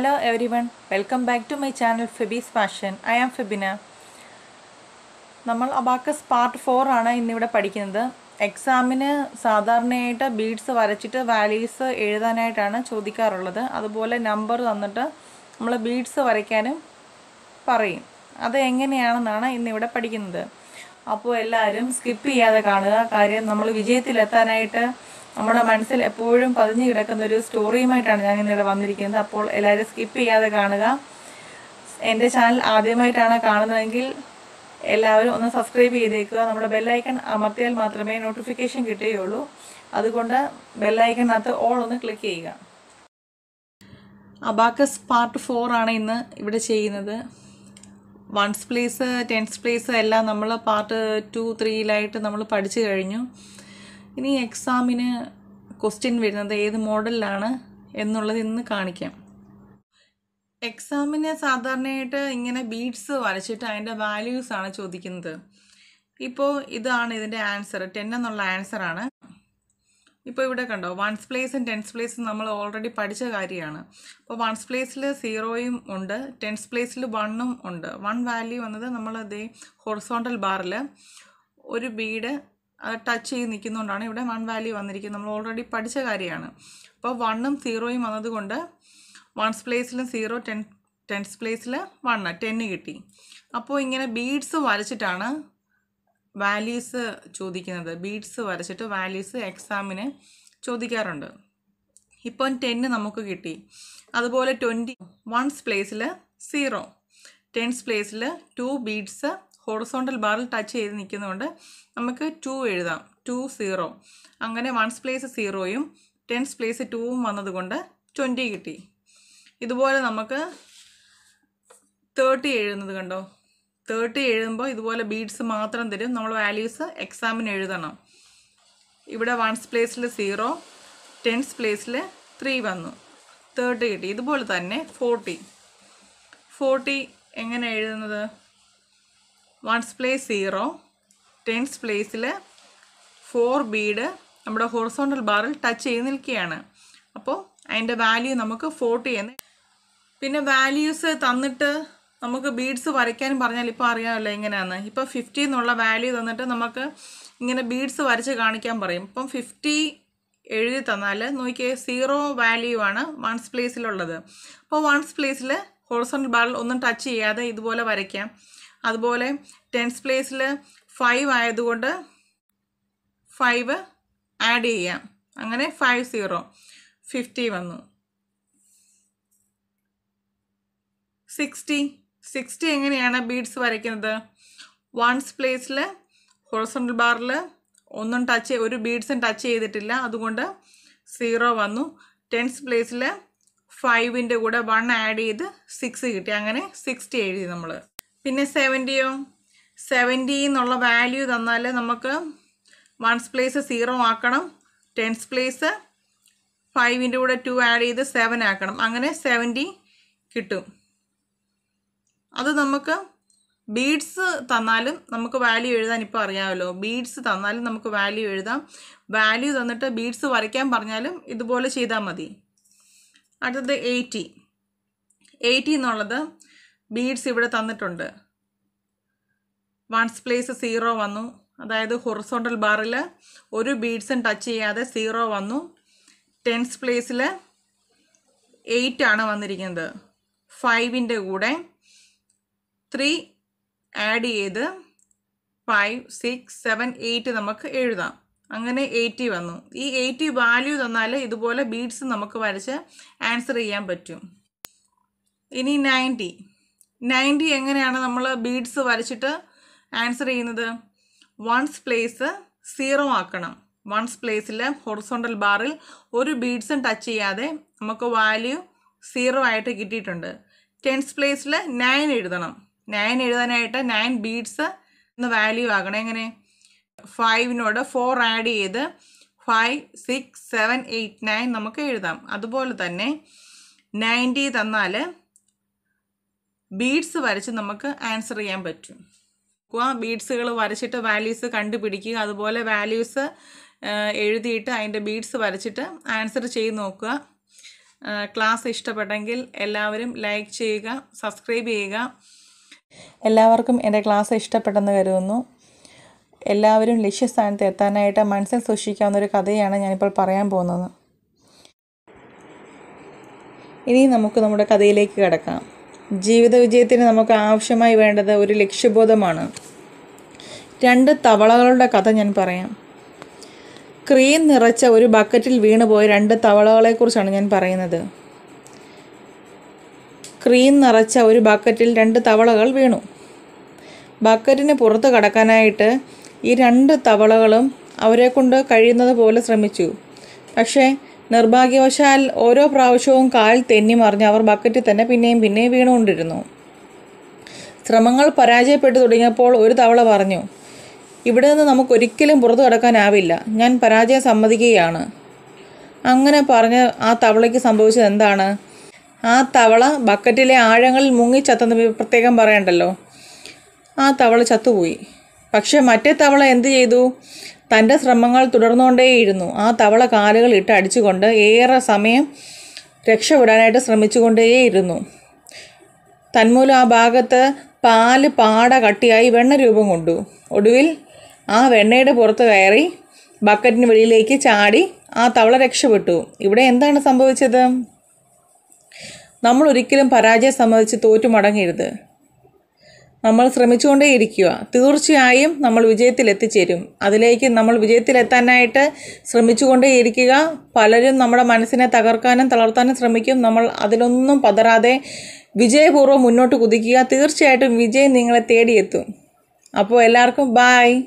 hello everyone welcome back to my channel Febi's fashion I am Febina നമ്മൾ abacus part four ആണ് ഇന്നിവിടെ പഠിക്കുന്നത് എക്സാമിന് സാധാരണയായിട്ട് ബീഡ്സ് വരച്ചിട്ട് വാല്യൂസ് എഴുതാനായിട്ടാണ് ചോദിക്കാറുള്ളത് അതുപോലെ നമ്പർ തന്നിട്ട് നമ്മൾ ബീഡ്സ് വരയ്ക്കാനും പറയും അത് എങ്ങനെയാണെന്നാണ് ഇന്നിവിടെ പഠിക്കുന്നത് അപ്പോൾ എല്ലാവരും സ്കിപ്പ് ചെയ്യാതെ കാണുക കാര്യം നമ്മൾ വിജയത്തിലെത്താനായിട്ട് നമ്മുടെ മനസ്സിൽ എപ്പോഴും പതിഞ്ഞു കിടക്കുന്ന ഒരു സ്റ്റോറിയുമായിട്ടാണ് ഞാൻ ഇന്നിവിടെ വന്നിരിക്കുന്നത് അപ്പോൾ എല്ലാവരും സ്കിപ്പ് ചെയ്യാതെ കാണുക എൻ്റെ ചാനൽ ആദ്യമായിട്ടാണ് കാണുന്നതെങ്കിൽ എല്ലാവരും ഒന്ന് സബ്സ്ക്രൈബ് ചെയ്തേക്കുക നമ്മുടെ ബെല്ലൈക്കൺ അമർത്തിയാൽ മാത്രമേ നോട്ടിഫിക്കേഷൻ കിട്ടുകയുള്ളൂ അതുകൊണ്ട് ബെല്ലൈക്കണിനകത്ത് ഓൾ ഒന്ന് ക്ലിക്ക് ചെയ്യുക അബാക്കസ് പാർട്ട് ഫോർ ആണ് ഇന്ന് ഇവിടെ ചെയ്യുന്നത് വൺസ് പ്ലേസ് ടെൻസ് പ്ലേസ് എല്ലാം നമ്മൾ പാർട്ട് ടു ത്രീയിലായിട്ട് നമ്മൾ പഠിച്ചു കഴിഞ്ഞു ഇനി എക്സാമിന് ക്വസ്റ്റ്യൻ വരുന്നത് ഏത് മോഡലിലാണ് എന്നുള്ളത് ഇന്ന് കാണിക്കാം എക്സാമിന് സാധാരണയായിട്ട് ഇങ്ങനെ ബീഡ്സ് വരച്ചിട്ട് അതിൻ്റെ വാല്യൂസ് ആണ് ചോദിക്കുന്നത് ഇപ്പോൾ ഇതാണ് ഇതിൻ്റെ ആൻസർ ടെൻ എന്നുള്ള ആൻസറാണ് ഇപ്പോൾ ഇവിടെ കണ്ടോ വൺസ് പ്ലേസും ടെൻസ് പ്ലേസും നമ്മൾ ഓൾറെഡി പഠിച്ച കാര്യമാണ് അപ്പോൾ വൺസ് പ്ലേസിൽ സീറോയും ഉണ്ട് ടെൻസ് പ്ലേസിൽ വണ്ണും ഉണ്ട് വൺ വാല്യൂ വന്നത് നമ്മൾ അതേ ഹൊറിസോണ്ടൽ ബാറിൽ ഒരു ബീഡ് ടച്ച് ചെയ്ത് നിൽക്കുന്നതുകൊണ്ടാണ് ഇവിടെ വൺ വാല്യൂ വന്നിരിക്കുന്നത് നമ്മൾ ഓൾറെഡി പഠിച്ച കാര്യമാണ് അപ്പോൾ വണ്ണും സീറോയും വന്നതുകൊണ്ട് വൺസ് പ്ലേസിലും സീറോ ടെൻ ടെൻസ് പ്ലേസിൽ വണ്ണ് ടെന്ന് കിട്ടി അപ്പോൾ ഇങ്ങനെ ബീഡ്സ് വരച്ചിട്ടാണ് വാല്യൂസ് ചോദിക്കുന്നത് ബീഡ്സ് വരച്ചിട്ട് വാല്യൂസ് എക്സാമിന് ചോദിക്കാറുണ്ട് ഇപ്പം ടെന്ന് നമുക്ക് കിട്ടി അതുപോലെ ട്വൻറ്റി വൺസ് പ്ലേസിൽ സീറോ ടെൻസ് പ്ലേസിൽ ടു ബീഡ്സ് ഹോറിസോണ്ടൽ ബാറിൽ ടച്ച് ചെയ്ത് നിൽക്കുന്നതുകൊണ്ട് നമുക്ക് ടു എഴുതാം ടു സീറോ അങ്ങനെ വൺസ് പ്ലേസ് സീറോയും ടെൻസ് പ്ലേസ് ടൂവും വന്നതുകൊണ്ട് ട്വൻറ്റി കിട്ടി ഇതുപോലെ നമുക്ക് തേർട്ടി എഴുതുന്നത് കണ്ടോ തേർട്ടി എഴുതുമ്പോൾ ഇതുപോലെ ബീഡ്സ് മാത്രം തരും നമ്മൾ വാല്യൂസ് എക്സാമിന് എഴുതണം ഇവിടെ വൺസ് പ്ലേസിൽ സീറോ ടെൻസ് പ്ലേസിൽ ത്രീ വന്നു തേർട്ടി കിട്ടി ഇതുപോലെ തന്നെ ഫോർട്ടി ഫോർട്ടി എങ്ങനെ എഴുതുന്നത് വൺസ് പ്ലേസ് സീറോ ടെൻസ് പ്ലേസിൽ ഫോർ ബീഡ് നമ്മുടെ ഹൊറിസോണ്ടൽ ബാറിൽ ടച്ച് ചെയ്ത് നിൽക്കുകയാണ് അപ്പോൾ അതിൻ്റെ വാല്യൂ നമുക്ക് ഫോർട്ടി ചെയ്യുന്നത് പിന്നെ വാല്യൂസ് തന്നിട്ട് നമുക്ക് ബീഡ്സ് വരയ്ക്കാൻ പറഞ്ഞാൽ ഇപ്പോൾ അറിയാമല്ലോ എങ്ങനെയാണെന്ന് ഇപ്പോൾ ഫിഫ്റ്റി എന്നുള്ള വാല്യൂ തന്നിട്ട് നമുക്ക് ഇങ്ങനെ ബീഡ്സ് വരച്ച് കാണിക്കാൻ പറയും ഇപ്പം ഫിഫ്റ്റി എഴുതി തന്നാൽ നോക്കിയേ സീറോ വാല്യൂ ആണ് വൺസ് പ്ലേസിലുള്ളത് അപ്പോൾ വൺസ് പ്ലേസിൽ ഹോർസോൺ ബാറിൽ ഒന്നും ടച്ച് ചെയ്യാതെ ഇതുപോലെ വരയ്ക്കാം അതുപോലെ ടെൻസ് പ്ലേസിൽ ഫൈവ് ആയതുകൊണ്ട് ഫൈവ് ആഡ് ചെയ്യാം അങ്ങനെ ഫൈവ് സീറോ ഫിഫ്റ്റി വന്നു സിക്സ്റ്റി സിക്സ്റ്റി എങ്ങനെയാണ് ബീഡ്സ് വരയ്ക്കുന്നത് വൺസ് പ്ലേസിൽ ഹൊറസോണ്ടൽ ബാറിൽ ഒന്നും ടച്ച് ഒരു ബീഡ്സും ടച്ച് ചെയ്തിട്ടില്ല അതുകൊണ്ട് സീറോ വന്നു ടെൻസ് പ്ലേസിൽ ഫൈവിൻ്റെ കൂടെ വൺ ആഡ് ചെയ്ത് സിക്സ് കിട്ടി അങ്ങനെ സിക്സ്റ്റി എഴുതി നമ്മൾ പിന്നെ സെവൻറ്റിയോ സെവൻറ്റി എന്നുള്ള വാല്യൂ തന്നാൽ നമുക്ക് വൺസ് പ്ലേസ് സീറോ ആക്കണം ടെൻസ് പ്ലേസ് ഫൈവിൻ്റെ കൂടെ ടു ആഡ് ചെയ്ത് സെവൻ ആക്കണം അങ്ങനെ സെവൻറ്റി കിട്ടും അത് നമുക്ക് ബീഡ്സ് തന്നാലും നമുക്ക് വാല്യൂ എഴുതാൻ ഇപ്പോൾ അറിയാമല്ലോ ബീഡ്സ് തന്നാലും നമുക്ക് വാല്യൂ എഴുതാം വാല്യൂ തന്നിട്ട് ബീഡ്സ് വരയ്ക്കാൻ പറഞ്ഞാലും ഇതുപോലെ ചെയ്താൽ മതി അടുത്തത് എയ്റ്റി എയ്റ്റി എന്നുള്ളത് ബീഡ്സ് ഇവിടെ തന്നിട്ടുണ്ട് വൺസ് പ്ലേസ് സീറോ വന്നു അതായത് ഹൊറിസോണ്ടൽ ബാറിൽ ഒരു ബീഡ്സും ടച്ച് ചെയ്യാതെ സീറോ വന്നു ടെൻസ് പ്ലേസിൽ എയ്റ്റ് ആണ് വന്നിരിക്കുന്നത് ഫൈവിൻ്റെ കൂടെ ത്രീ ആഡ് ചെയ്ത് ഫൈവ് സിക്സ് സെവൻ എയ്റ്റ് നമുക്ക് എഴുതാം അങ്ങനെ എയ്റ്റി വന്നു ഈ എയ്റ്റി വാല്യൂ തന്നാൽ ഇതുപോലെ ബീഡ്സ് നമുക്ക് വരച്ച് ആൻസർ ചെയ്യാൻ പറ്റും ഇനി നയൻറ്റി നയൻറ്റി എങ്ങനെയാണ് നമ്മൾ ബീഡ്സ് വരച്ചിട്ട് ആൻസർ ചെയ്യുന്നത് വൺസ് പ്ലേസ് സീറോ ആക്കണം വൺസ് പ്ലേസിൽ ഹൊറിസോണ്ടൽ ബാറിൽ ഒരു ബീഡ്സും ടച്ച് ചെയ്യാതെ നമുക്ക് വാല്യൂ സീറോ ആയിട്ട് കിട്ടിയിട്ടുണ്ട് ടെൻസ് പ്ലേസിൽ നയൻ എഴുതണം നയൻ എഴുതാനായിട്ട് നയൻ ബീഡ്സ് എന്ന വാല്യൂ ആകണം എങ്ങനെ ഫൈവിനോട് ഫോർ ആഡ് ചെയ്ത് five six seven eight nine നമുക്ക് എഴുതാം അതുപോലെ തന്നെ നയൻറ്റി തന്നാൽ ബീഡ്സ് വരച്ച് നമുക്ക് ആൻസർ ചെയ്യാൻ പറ്റും ബീഡ്സുകൾ വരച്ചിട്ട് വാല്യൂസ് കണ്ടുപിടിക്കുക അതുപോലെ വാല്യൂസ് എഴുതിയിട്ട് അതിൻ്റെ ബീഡ്സ് വരച്ചിട്ട് ആൻസർ ചെയ്ത് നോക്കുക ക്ലാസ് ഇഷ്ടപ്പെട്ടെങ്കിൽ എല്ലാവരും ലൈക്ക് ചെയ്യുക സബ്സ്ക്രൈബ് ചെയ്യുക എല്ലാവർക്കും എൻ്റെ ക്ലാസ് ഇഷ്ടപ്പെട്ടെന്ന് കരുതുന്നു എല്ലാവരും ലക്ഷ്യസ്ഥാനത്ത് എത്താനായിട്ട് മനസ്സിൽ സൂക്ഷിക്കാവുന്ന ഒരു കഥയാണ് ഞാനിപ്പോൾ പറയാൻ പോകുന്നത് ഇനി നമുക്ക് നമ്മുടെ കഥയിലേക്ക് കിടക്കാം ജീവിത വിജയത്തിന് നമുക്ക് ആവശ്യമായി വേണ്ടത് ഒരു ലക്ഷ്യബോധമാണ് രണ്ട് തവളകളുടെ കഥ ഞാൻ പറയാം ക്രീം നിറച്ച ഒരു ബക്കറ്റിൽ വീണുപോയ രണ്ട് തവളകളെക്കുറിച്ചാണ് ഞാൻ പറയുന്നത് ക്രീം നിറച്ച ഒരു ബക്കറ്റിൽ രണ്ട് തവളകൾ വീണു ബക്കറ്റിന് പുറത്ത് കടക്കാനായിട്ട് ഈ രണ്ട് തവളകളും അവരെ കൊണ്ട് കഴിയുന്നത് പോലെ ശ്രമിച്ചു പക്ഷേ നിർഭാഗ്യവശാൽ ഓരോ പ്രാവശ്യവും കാൽ തെന്നി മറിഞ്ഞ് അവർ ബക്കറ്റിൽ തന്നെ പിന്നെയും പിന്നെയും വീണുകൊണ്ടിരുന്നു ശ്രമങ്ങൾ പരാജയപ്പെട്ടു തുടങ്ങിയപ്പോൾ ഒരു തവള പറഞ്ഞു ഇവിടെ നിന്ന് നമുക്കൊരിക്കലും പുറത്തു കടക്കാനാവില്ല ഞാൻ പരാജയം സമ്മതിക്കുകയാണ് അങ്ങനെ പറഞ്ഞ് ആ തവളയ്ക്ക് സംഭവിച്ചത് എന്താണ് ആ തവള ബക്കറ്റിലെ ആഴങ്ങളിൽ മുങ്ങിച്ചത്തെന്ന് പ്രത്യേകം പറയണ്ടല്ലോ ആ തവള ചത്തുപോയി പക്ഷേ മറ്റേ തവള എന്ത് ചെയ്തു തൻ്റെ ശ്രമങ്ങൾ തുടർന്നുകൊണ്ടേയിരുന്നു ആ തവള കാലുകൾ ഇട്ട് അടിച്ചുകൊണ്ട് ഏറെ സമയം രക്ഷപ്പെടാനായിട്ട് ശ്രമിച്ചുകൊണ്ടേയിരുന്നു തന്മൂലം ആ ഭാഗത്ത് പാല് പാട കട്ടിയായി വെണ്ണ രൂപം കൊണ്ടു ഒടുവിൽ ആ വെണ്ണയുടെ പുറത്ത് കയറി ബക്കറ്റിന് വെളിയിലേക്ക് ചാടി ആ തവള രക്ഷപ്പെട്ടു ഇവിടെ എന്താണ് സംഭവിച്ചത് നമ്മൾ ഒരിക്കലും പരാജയം സമ്മതിച്ച് തോറ്റു മടങ്ങരുത് നമ്മൾ ശ്രമിച്ചുകൊണ്ടേയിരിക്കുക തീർച്ചയായും നമ്മൾ വിജയത്തിലെത്തിച്ചേരും അതിലേക്ക് നമ്മൾ വിജയത്തിലെത്താനായിട്ട് ശ്രമിച്ചുകൊണ്ടേയിരിക്കുക പലരും നമ്മുടെ മനസ്സിനെ തകർക്കാനും തളർത്താനും ശ്രമിക്കും നമ്മൾ അതിലൊന്നും പതറാതെ വിജയപൂർവ്വം മുന്നോട്ട് കുതിക്കുക തീർച്ചയായിട്ടും വിജയം നിങ്ങളെ തേടിയെത്തും അപ്പോൾ എല്ലാവർക്കും ബായ്